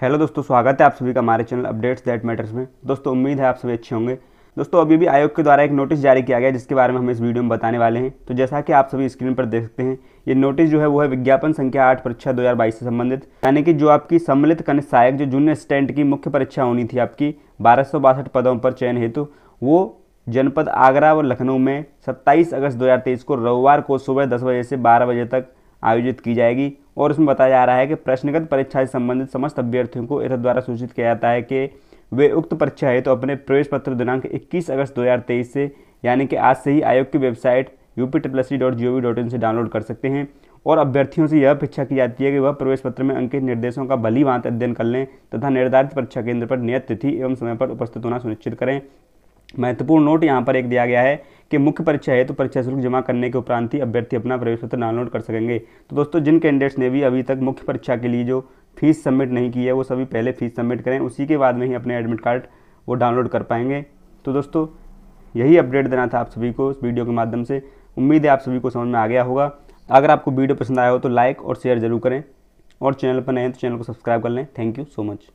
hello दोस्तों स्वागत है आप सभी का हमारे चैनल अपडेट्स दैट मैटर्स में दोस्तों उम्मीद है आप सभी अच्छे होंगे दोस्तों अभी भी आयोग के द्वारा एक नोटिस जारी किया गया है जिसके बारे में हम इस वीडियो में बताने वाले हैं तो जैसा कि आप सभी स्क्रीन पर देख सकते हैं ये नोटिस जो है वो है विज्ञापन संख्या आठ परीक्षा दो से संबंधित यानी कि जो आपकी सम्मिलित कनिष्ठ सहायक जो जूनियर स्टैंड की मुख्य परीक्षा होनी थी आपकी बारह पदों पर चयन हेतु वो जनपद आगरा व लखनऊ में 27 अगस्त 2023 को रविवार को सुबह 10 बजे से 12 बजे तक आयोजित की जाएगी और इसमें बताया जा रहा है कि प्रश्नगत परीक्षा से संबंधित समस्त अभ्यर्थियों को एतद द्वारा सूचित किया जाता है कि वे उक्त परीक्षा हेतु तो अपने प्रवेश पत्र दिनांक 21 अगस्त 2023 से यानी कि आज से ही आयोग की website U dot G O V dot in से डाउनलोड कर सकते हैं और अभ्यर्थियों से यह अपेक्षा की जाती है कि वह प्रवेश पत्र में अंकित निर्देशों का भली भांति अध्ययन कर लें तथा निर्धारित परीक्षा केंद्र पर नियत तिथि एवं समय पर उपस्थित होना सुनिश्चित करें महत्वपूर्ण नोट यहाँ पर एक दिया गया है कि मुख्य परीक्षा है तो परीक्षा शुल्क जमा करने के उपरांत ही अभ्यर्थी अपना प्रवेश पत्र डाउनलोड कर सकेंगे तो दोस्तों जिन कैंडिडेट्स ने भी अभी तक मुख्य परीक्षा के लिए जो फीस सबमिट नहीं की है वो सभी पहले फीस सबमिट करें उसी के बाद में ही अपने एडमिट कार्ड वो डाउनलोड कर पाएंगे तो दोस्तों यही अपडेट देना था आप सभी को इस वीडियो के माध्यम से उम्मीद है आप सभी को समझ में आ गया होगा अगर आपको वीडियो पसंद आया हो तो लाइक और शेयर जरूर करें और चैनल पर नए हैं तो चैनल को सब्सक्राइब कर लें थैंक यू सो मच